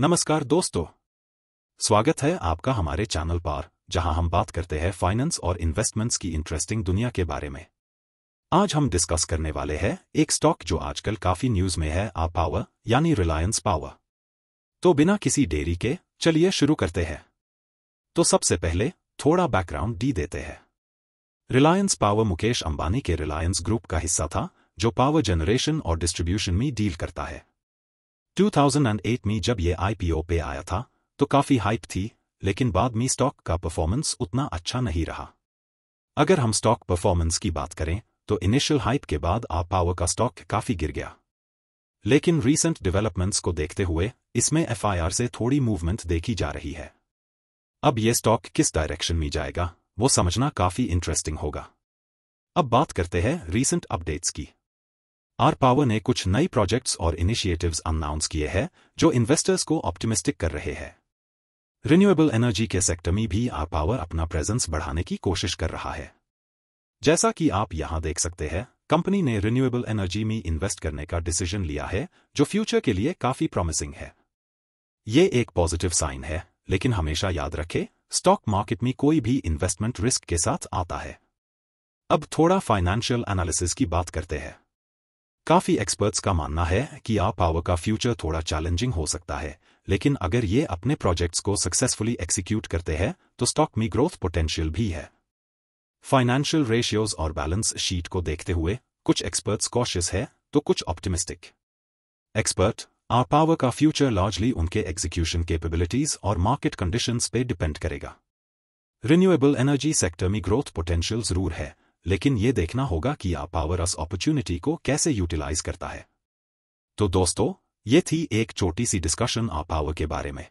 नमस्कार दोस्तों स्वागत है आपका हमारे चैनल पर जहां हम बात करते हैं फाइनेंस और इन्वेस्टमेंट्स की इंटरेस्टिंग दुनिया के बारे में आज हम डिस्कस करने वाले हैं एक स्टॉक जो आजकल काफी न्यूज में है आ पावर यानी रिलायंस पावर तो बिना किसी देरी के चलिए शुरू करते हैं तो सबसे पहले थोड़ा बैकग्राउंड डी देते हैं रिलायंस पावर मुकेश अंबानी के रिलायंस ग्रुप का हिस्सा था जो पावर जनरेशन और डिस्ट्रीब्यूशन में डील करता है 2008 में जब ये आईपीओ पे आया था तो काफी हाइप थी लेकिन बाद में स्टॉक का परफॉर्मेंस उतना अच्छा नहीं रहा अगर हम स्टॉक परफॉर्मेंस की बात करें तो इनिशियल हाइप के बाद आप पावर का स्टॉक काफी गिर गया लेकिन रीसेंट डेवलपमेंट्स को देखते हुए इसमें एफआईआर से थोड़ी मूवमेंट देखी जा रही है अब यह स्टॉक किस डायरेक्शन में जाएगा वो समझना काफी इंटरेस्टिंग होगा अब बात करते हैं रीसेंट अपडेट्स की आर पावर ने कुछ नई प्रोजेक्ट्स और इनिशिएटिव्स अनाउंस किए हैं जो इन्वेस्टर्स को ऑप्टिमिस्टिक कर रहे हैं रिन्यूएबल एनर्जी के सेक्टर में भी आर पावर अपना प्रेजेंस बढ़ाने की कोशिश कर रहा है जैसा कि आप यहां देख सकते हैं कंपनी ने रिन्यूएबल एनर्जी में इन्वेस्ट करने का डिसीजन लिया है जो फ्यूचर के लिए काफी प्रॉमिसिंग है ये एक पॉजिटिव साइन है लेकिन हमेशा याद रखें स्टॉक मार्केट में कोई भी इन्वेस्टमेंट रिस्क के साथ आता है अब थोड़ा फाइनेंशियल एनालिसिस की बात करते हैं काफ़ी एक्सपर्ट्स का मानना है कि आ पावर का फ्यूचर थोड़ा चैलेंजिंग हो सकता है लेकिन अगर ये अपने प्रोजेक्ट्स को सक्सेसफुली एक्सिक्यूट करते हैं तो स्टॉक में ग्रोथ पोटेंशियल भी है फाइनेंशियल रेशियोज और बैलेंस शीट को देखते हुए कुछ एक्सपर्ट्स कॉशियस है तो कुछ ऑप्टिमिस्टिक एक्सपर्ट आर पावर का फ्यूचर लार्जली उनके एग्जीक्यूशन केपेबिलिटीज और मार्केट कंडीशंस पे डिपेंड करेगा रिन्यूएबल एनर्जी सेक्टर में ग्रोथ पोटेंशियल जरूर है लेकिन ये देखना होगा कि आप पावर अस अपॉर्चुनिटी को कैसे यूटिलाइज करता है तो दोस्तों ये थी एक छोटी सी डिस्कशन आप पावर के बारे में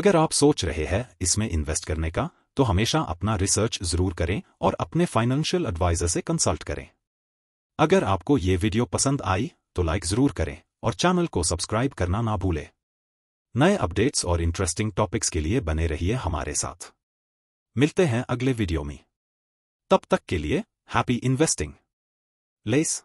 अगर आप सोच रहे हैं इसमें इन्वेस्ट करने का तो हमेशा अपना रिसर्च जरूर करें और अपने फाइनेंशियल एडवाइजर से कंसल्ट करें अगर आपको ये वीडियो पसंद आई तो लाइक जरूर करें और चैनल को सब्सक्राइब करना ना भूलें नए अपडेट्स और इंटरेस्टिंग टॉपिक्स के लिए बने रहिए हमारे साथ मिलते हैं अगले वीडियो में तब तक के लिए हैप्पी इन्वेस्टिंग लेस